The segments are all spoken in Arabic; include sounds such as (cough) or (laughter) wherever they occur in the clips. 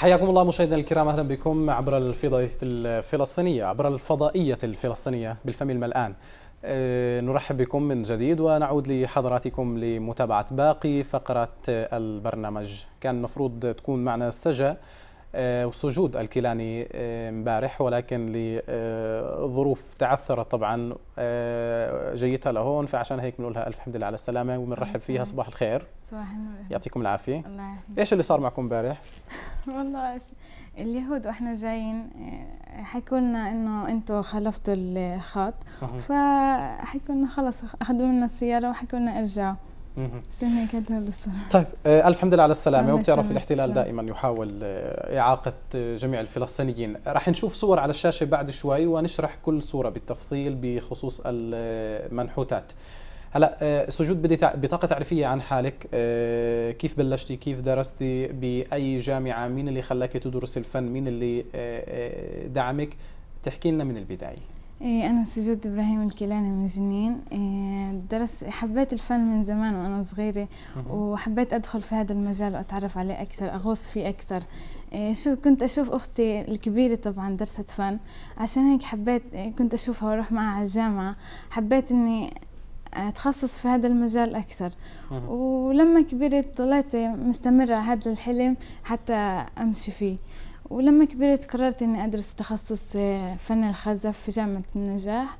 حياكم الله مشاهدينا الكرام اهلا بكم عبر الفضائية الفلسطينية عبر الفضائية الفلسطينية بالفم الملآن آه، نرحب بكم من جديد ونعود لحضراتكم لمتابعة باقي فقرات البرنامج كان المفروض تكون معنا السجا آه، وسجود الكيلاني آه، امبارح ولكن لظروف تعثرت طبعا آه، جيتها لهون فعشان هيك بنقولها الف حمد لله على السلامه وبنرحب فيها صباح الخير صباح النور يعطيكم العافيه الله يعافيك ايش اللي صار معكم امبارح (laughs) والله اليهود واحنا جايين حكوا لنا انه انتم خلفتوا الخط فحكوا لنا خلص اخذوا لنا السياره وحكوا لنا ارجعوا شنو كذا الصراحه طيب آه، الف حمد لله على السلامه وبتعرف الاحتلال دائما يحاول آه، اعاقه آه، جميع الفلسطينيين رح نشوف صور على الشاشه بعد شوي ونشرح كل صوره بالتفصيل بخصوص المنحوتات هلا سجود بدي بطاقه تعريفيه عن حالك كيف بلشتي كيف درستي باي جامعه مين اللي خلاك تدرس الفن مين اللي دعمك تحكي لنا من البدايه إيه، أنا سجود إبراهيم الكيلاني من جنين إيه، درس حبيت الفن من زمان وأنا صغيرة وحبيت أدخل في هذا المجال وأتعرف عليه أكثر أغوص فيه أكثر إيه، شو كنت أشوف أختي الكبيرة طبعا درست فن عشان هيك حبيت كنت أشوفها وأروح معها على الجامعة حبيت إني اتخصص في هذا المجال اكثر ولما كبرت طلعت مستمره على هذا الحلم حتى امشي فيه ولما كبرت قررت اني ادرس تخصص آه، فن الخزف في جامعة النجاح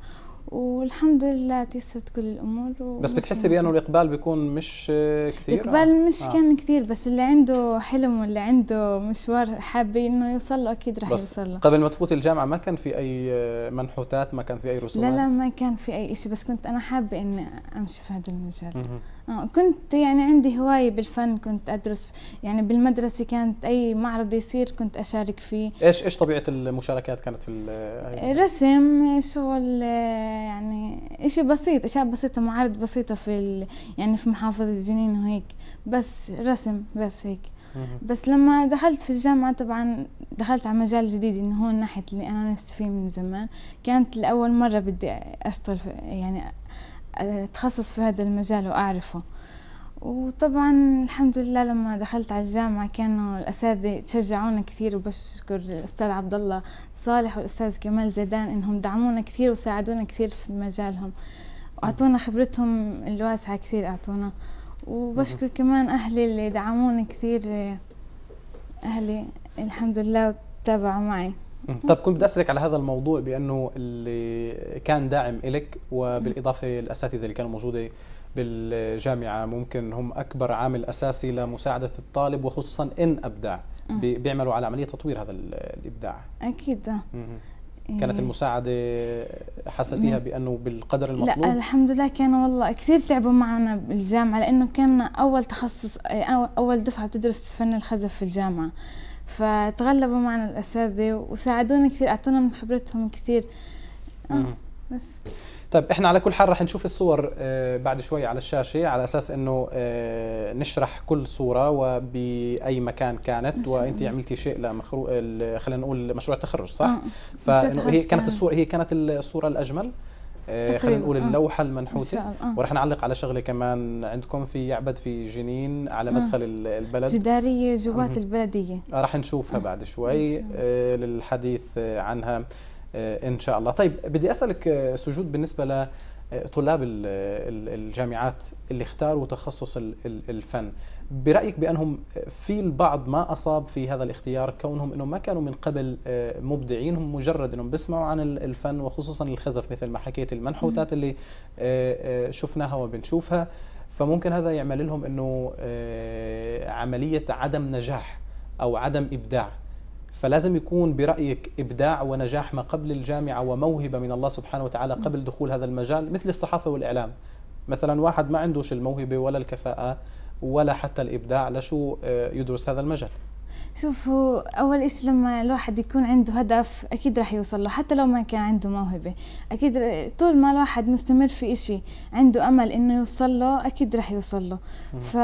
والحمد لله تيسرت كل الامور بس بتحسي يعني. بانه الاقبال بيكون مش كثير الاقبال آه. مش آه. كان كثير بس اللي عنده حلم واللي عنده مشوار حاب انه يوصل له اكيد رح يوصل له قبل ما تفوتي الجامعه ما كان في اي منحوتات ما كان في اي رسومات لا لا ما كان في اي شيء بس كنت انا حابه اني امشي في هذا المجال آه كنت يعني عندي هوايه بالفن كنت ادرس يعني بالمدرسه كانت اي معرض يصير كنت اشارك فيه ايش ايش طبيعه المشاركات كانت في رسم شغل يعني إشي بسيط أشياء بسيطة معارض بسيطة في ال... يعني في محافظة جنين وهيك بس رسم بس هيك بس لما دخلت في الجامعة طبعا دخلت على مجال جديد إنه هو ناحية اللي أنا نفسي فيه من زمان كانت لأول مرة بدي أشتغل في يعني أتخصص في هذا المجال وأعرفه وطبعا الحمد لله لما دخلت على الجامعة كانوا الأساتذة تشجعونا كثير وبشكر الأستاذ عبد الله صالح والأستاذ كمال زيدان إنهم دعمونا كثير وساعدونا كثير في مجالهم وأعطونا خبرتهم الواسعة كثير أعطونا وبشكر كمان أهلي اللي دعمونا كثير أهلي الحمد لله وتابعوا معي طب كنت بدي اسالك على هذا الموضوع بانه اللي كان داعم لك وبالاضافه للاساتذه اللي كانوا موجوده بالجامعه ممكن هم اكبر عامل اساسي لمساعده الطالب وخصوصا ان ابدع بيعملوا على عمليه تطوير هذا الابداع اكيد إيه. كانت المساعدة حسيتيها نعم. بأنه بالقدر المطلوب؟ لا الحمد لله كانوا والله كثير تعبوا معنا بالجامعة لأنه كان أول تخصص أول دفعة بتدرس فن الخزف في الجامعة فتغلبوا معنا الأساتذة وساعدونا كثير أعطونا من خبرتهم كثير آه. بس طيب احنا على كل حال رح نشوف الصور آه، بعد شوي على الشاشه على اساس انه آه، نشرح كل صوره وباي مكان كانت وانت عملتي شيء لمخرو... خلينا نقول مشروع تخرج صح؟ آه. فهي كانت, الصوره هي كانت الصوره الاجمل آه، خلينا نقول آه. اللوحه المنحوته آه. ورح نعلق على شغله كمان عندكم في يعبد في جنين على مدخل آه. البلد جداريه جوات البلديه رح نشوفها بعد شوي للحديث عنها آه، ان شاء الله طيب بدي اسالك آه، سجود بالنسبه لطلاب الجامعات اللي اختاروا تخصص الفن برايك بانهم في البعض ما اصاب في هذا الاختيار كونهم انهم ما كانوا من قبل آه، مبدعين هم مجرد انهم بيسمعوا عن الفن وخصوصا الخزف مثل ما حكيت المنحوتات اللي شفناها وبنشوفها فممكن هذا يعمل لهم انه عمليه عدم نجاح او عدم ابداع فلازم يكون برأيك إبداع ونجاح ما قبل الجامعة وموهبة من الله سبحانه وتعالى قبل دخول هذا المجال مثل الصحافة والإعلام مثلا واحد ما عندوش الموهبة ولا الكفاءة ولا حتى الإبداع لشو آه، يدرس هذا المجال شوفوا اول إشي لما الواحد يكون عنده هدف اكيد راح يوصل له حتى لو ما كان عنده موهبة اكيد طول ما الواحد مستمر في إشي عنده امل انه يوصل له اكيد راح يوصل له ف...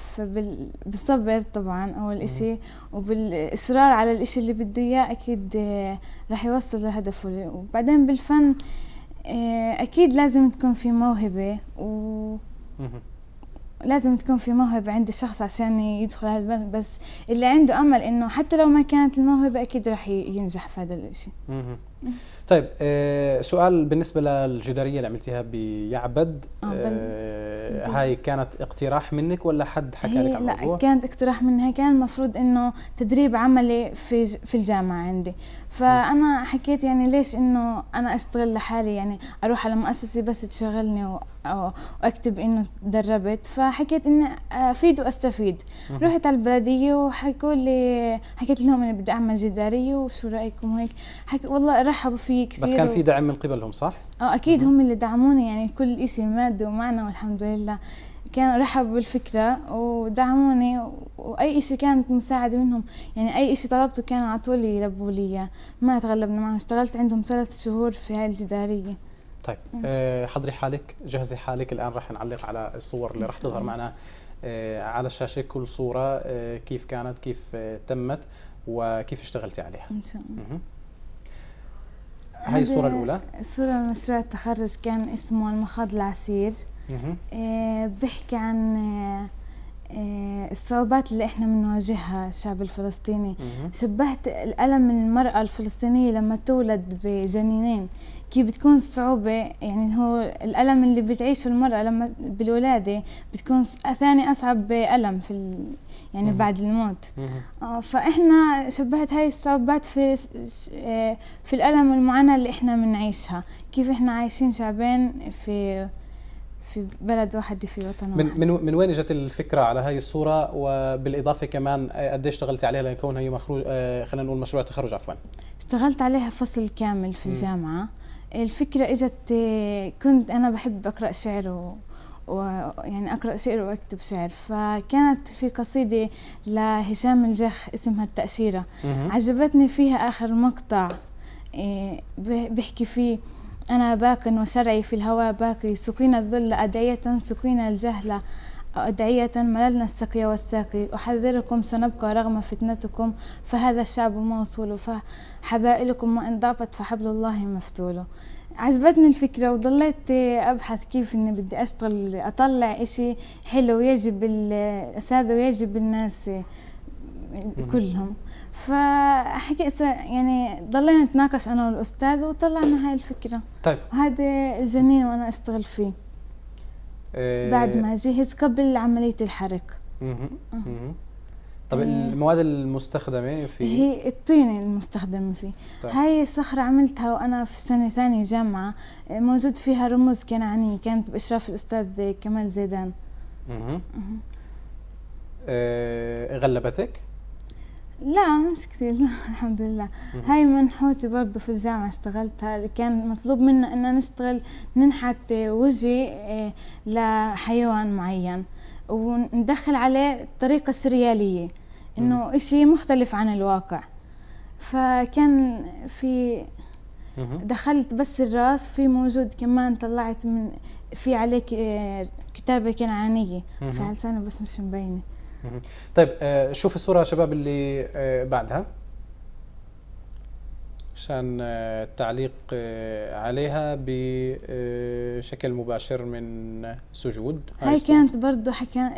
فبالصبر طبعا اول إشي وبالاصرار على الإشي اللي بده اياه اكيد آه، راح يوصل لهدفه وبعدين بالفن آه، اكيد لازم تكون في موهبة و لازم تكون في موهبة عند الشخص عشان يدخل هذا البلد بس اللي عنده أمل إنه حتى لو ما كانت الموهبة أكيد راح ينجح في هذا الشيء طيب آه، سؤال بالنسبة للجدارية اللي عملتيها بيعبد آه, آه، هاي كانت اقتراح منك ولا حد حكى لك عن الموضوع؟ لا كانت اقتراح منها كان المفروض انه تدريب عملي في في الجامعة عندي فانا حكيت يعني ليش انه انا اشتغل لحالي يعني اروح على مؤسسة بس تشغلني واكتب انه تدربت فحكيت اني افيد واستفيد رحت على البلدية وحكوا لي حكيت لهم اني بدي اعمل جدارية وشو رايكم هيك حكي والله رحبوا فيه كثير بس كان في دعم من قبلهم صح؟ اه اكيد هم اللي دعمونا يعني كل شيء مادي ومعنى والحمد لله كان رحبوا بالفكرة ودعموني وأي إشي كانت مساعدة منهم يعني أي إشي طلبته كانوا على طول يلبوا لي ما تغلبنا معهم اشتغلت عندهم ثلاث شهور في هاي الجدارية طيب آه، حضري حالك جهزي حالك الآن راح نعلق على الصور اللي راح تظهر معنا آه، على الشاشة كل صورة آه، كيف كانت كيف تمت وكيف اشتغلتي عليها إن شاء الله هاي الصورة الأولى صورة مشروع التخرج كان اسمه المخاض العسير آه، بيحكي عن آه، آه، الصعوبات اللي احنا بنواجهها الشعب الفلسطيني شبهت الألم المرأة الفلسطينية لما تولد بجنينين كيف بتكون الصعوبة يعني هو الألم اللي بتعيشه المرأة لما بالولادة بتكون ثاني أصعب ألم في ال... يعني مم. بعد الموت مم. آه، فإحنا شبهت هاي الصعوبات في آه، في الألم والمعاناة اللي إحنا بنعيشها كيف إحنا عايشين شعبين في في بلد واحد في وطن واحد من من وين اجت الفكره على هاي الصوره وبالاضافه كمان قديش اشتغلت عليها لكونها هي مخروج خلينا نقول مشروع تخرج عفوا اشتغلت عليها فصل كامل في الجامعه الفكره اجت آه، كنت انا بحب اقرا شعر و ويعني اقرا شعر واكتب شعر فكانت في قصيده لهشام الجخ اسمها التاشيره عجبتني فيها اخر مقطع آه، بحكي فيه أنا باق وشرعي في الهوى باقي سقينا الذل أدعية سقينا الجهل أدعية مللنا السقي والساقي أحذركم سنبقى رغم فتنتكم فهذا الشعب موصول فحبائلكم وإن ضعفت فحبل الله مفتول عجبتني الفكرة وضليت أبحث كيف إني بدي أشتغل أطلع إشي حلو يجب الأساتذة ويجب الناس كلهم فحكي يعني ضلينا نتناقش انا والاستاذ وطلعنا هاي الفكره طيب وهذا الجنين وانا اشتغل فيه إيه بعد ما جهز قبل عمليه الحرق طب إيه. المواد المستخدمة في هي الطينة المستخدمة فيه طيب. هاي الصخرة عملتها وأنا في سنة ثانية جامعة موجود فيها رموز كنعانية كانت بإشراف الأستاذ كمال زيدان اها إيه، غلبتك؟ لا مش كثير لا (laughs) الحمد لله هاي منحوتي برضو في الجامعة اشتغلتها اللي كان مطلوب منا ان نشتغل ننحت وجهي إيه، لحيوان معين وندخل عليه طريقة سريالية انه اشي مختلف عن الواقع فكان في دخلت بس الراس في موجود كمان طلعت من في عليك إيه، كتابة كنعانية فهل سنة بس مش مبينة طيب آه، شوف الصوره يا شباب اللي آه، بعدها عشان آه، التعليق عليها بشكل مباشر من سجود هاي كانت برضه حكا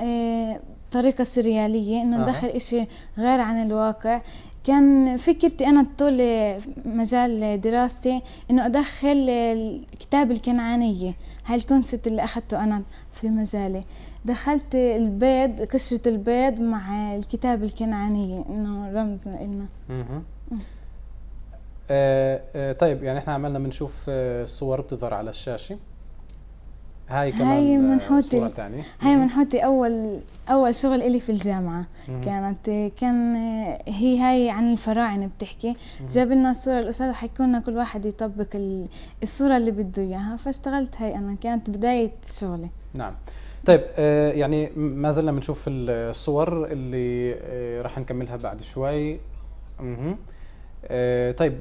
طريقة سريالية انه ندخل آه. اشي غير عن الواقع كان فكرتي أنا طول مجال دراستي إنه أدخل الكتاب الكنعانية هاي الكونسبت اللي أخذته أنا في مجالي دخلت البيض قشرة البيض مع الكتاب الكنعانية إنه رمز لنا اها آه، طيب يعني احنا عملنا بنشوف الصور آه، صور بتظهر على الشاشة هاي كمان آه، هاي من حوتي هاي من حوتي اول اول شغل إلي في الجامعه مم. كانت كان آه، هي هاي عن الفراعنه بتحكي جاب لنا صوره الاستاذ حيكون كل واحد يطبق الصوره اللي بده اياها فاشتغلت هاي انا كانت بدايه شغلي نعم طيب آه، يعني ما زلنا بنشوف الصور اللي راح نكملها بعد شوي مه. آه، طيب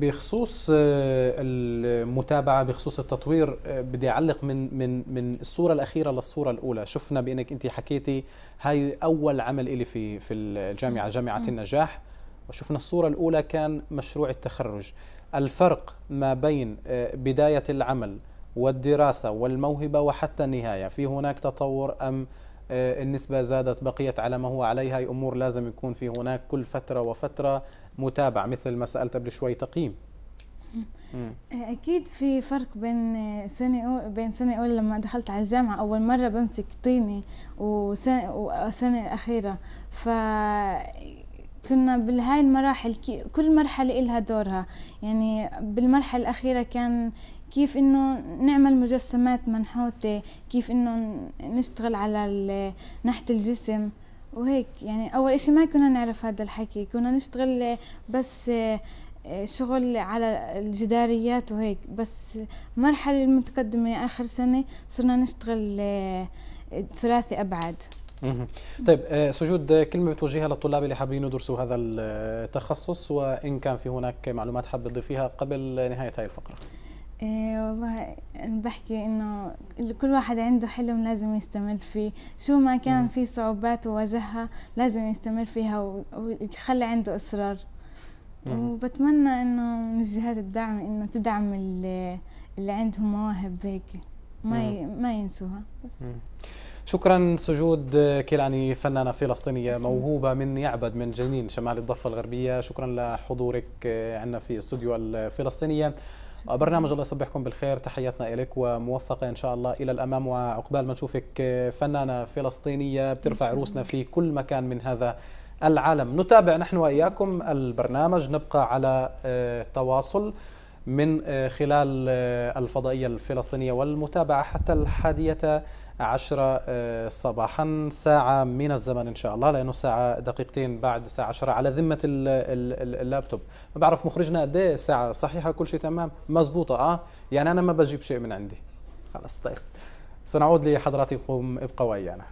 بخصوص آه، المتابعه بخصوص التطوير آه، بدي اعلق من من من الصوره الاخيره للصوره الاولى شفنا بانك انت حكيتي هاي اول عمل الي في في الجامعه جامعه النجاح وشفنا الصوره الاولى كان مشروع التخرج الفرق ما بين بدايه العمل والدراسه والموهبه وحتى النهايه في هناك تطور ام النسبة زادت بقيت على ما هو عليها أمور لازم يكون في هناك كل فترة وفترة متابع مثل ما سالت قبل شوي تقييم أه، اكيد في فرق بين أه، سنه بين سنه اولى لما دخلت على الجامعه اول مره بمسك طيني وسنه اخيره ف كنا بهاي المراحل كل مرحلة لها دورها يعني بالمرحلة الأخيرة كان كيف إنه نعمل مجسمات منحوتة كيف إنه نشتغل على نحت الجسم وهيك يعني أول إشي ما كنا نعرف هذا الحكي كنا نشتغل بس آه، شغل على الجداريات وهيك بس المرحلة المتقدمة آخر سنة صرنا نشتغل آه، ثلاثي أبعاد طيب آه، سجود كلمة بتوجهها للطلاب اللي حابين يدرسوا هذا التخصص وإن كان في هناك معلومات حابة تضيفيها قبل نهاية هاي الفقرة إيه والله أنا بحكي إنه كل واحد عنده حلم لازم يستمر فيه شو ما كان في صعوبات وواجهها لازم يستمر فيها ويخلي عنده إصرار وبتمنى إنه من جهات الدعم إنه تدعم اللي, اللي عندهم مواهب هيك ما ما ينسوها بس مم. شكرا سجود كيلاني فنانة فلسطينية موهوبة من يعبد من جنين شمال الضفة الغربية شكرا لحضورك عنا في استوديو الفلسطينية آه، برنامج الله يصبحكم بالخير تحياتنا إليك وموفقة إن شاء الله إلى الأمام وعقبال ما نشوفك آه، فنانة فلسطينية بترفع روسنا في كل مكان من هذا العالم نتابع نحن وإياكم البرنامج نبقى على آه، تواصل من آه، خلال آه، الفضائية الفلسطينية والمتابعة حتى الحادية عشرة آه، صباحا ساعة من الزمن إن شاء الله لأنه ساعة دقيقتين بعد الساعة عشرة على ذمة اللابتوب ما بعرف مخرجنا قد إيه الساعة صحيحة كل شيء تمام مزبوطة آه يعني أنا ما بجيب شيء من عندي خلاص طيب سنعود لحضراتكم ابقوا ويانا